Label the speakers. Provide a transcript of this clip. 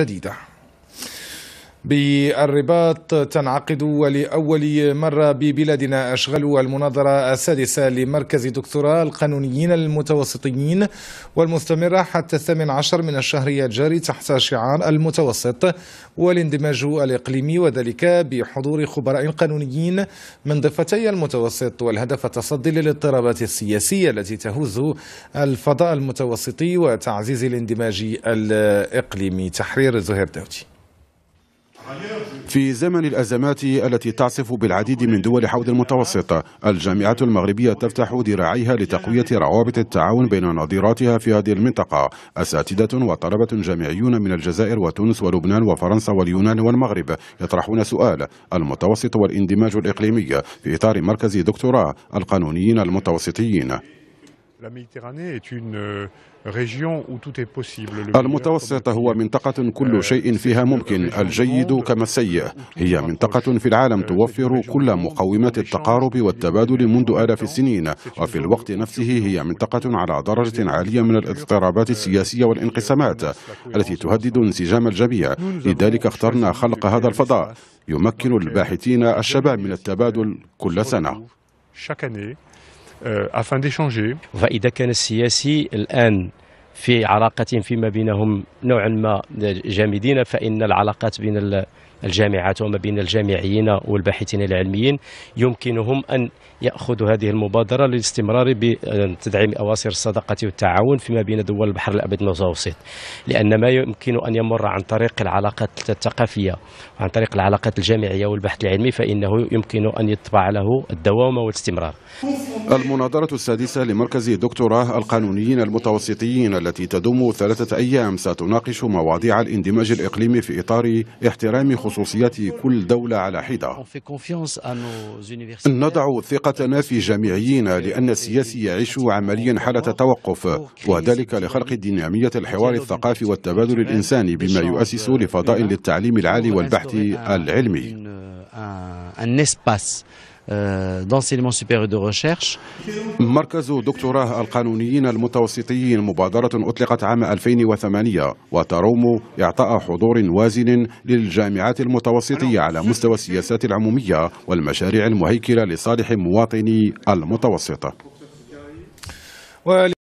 Speaker 1: 这底的。بالرباط تنعقد ولأول مرة ببلادنا أشغل المناظرة السادسة لمركز دكتوراه القانونيين المتوسطيين والمستمرة حتى الثامن عشر من الشهر الجاري تحت شعار المتوسط والاندماج الإقليمي وذلك بحضور خبراء قانونيين من ضفتي المتوسط والهدف التصدي للاضطرابات السياسية التي تهز الفضاء المتوسطي وتعزيز الاندماج الإقليمي تحرير زهير داوتي في زمن الأزمات التي تعصف بالعديد
Speaker 2: من دول حوض المتوسط الجامعة المغربية تفتح ذراعيها لتقوية روابط التعاون بين نظيراتها في هذه المنطقة أساتذة وطلبة جامعيون من الجزائر وتونس ولبنان وفرنسا واليونان والمغرب يطرحون سؤال المتوسط والاندماج الإقليمي في إطار مركز دكتوراه القانونيين المتوسطيين Euh, المتوسط هو منطقة كل euh, شيء فيها ممكن الجيد كما السيء هي منطقة في العالم euh, توفر كل مقومات التقارب والتبادل منذ آلاف السنين وفي الوقت نفسه هي منطقة على درجة عالية من الاضطرابات السياسية والانقسامات التي تهدد انسجام الجميع لذلك اخترنا خلق هذا الفضاء يمكن الباحثين الشباب من
Speaker 3: التبادل كل سنة Euh, afin d'échanger. كان السياسي الآن في علاقة فيما بينهم نوعا ما جامدين فإن العلاقات بين الجامعات وما بين الجامعيين والباحثين العلميين يمكنهم أن يأخذوا هذه المبادرة للاستمرار بتدعيم أواصر الصداقة والتعاون فيما بين دول البحر الأبيض المتوسط لأن ما يمكن أن يمر عن طريق العلاقات الثقافية وعن طريق العلاقات الجامعية والبحث العلمي فإنه يمكن أن يطبع له الدوام والاستمرار
Speaker 2: المناظرة السادسة لمركز دكتوراه القانونيين المتوسطيين التي تدوم ثلاثة أيام ستناقش مواضيع الاندماج الإقليمي في إطار احترام خصوصية خصوصيات كل دولة على حدة نضع ثقتنا في جامعينا لأن السياسي يعيش عمليا حالة توقف وذلك لخلق دينامية الحوار الثقافي والتبادل الإنساني بما يؤسس لفضاء للتعليم العالي والبحث العلمي دونسيلمون سوبيريور دو ريشيرش مركز دكتوراه القانونيين المتوسطيين مبادرة أطلقت عام 2008 وتروم إعطاء حضور وازن للجامعات المتوسطية على مستوى السياسات العمومية والمشاريع
Speaker 1: المهيكلة لصالح مواطني المتوسط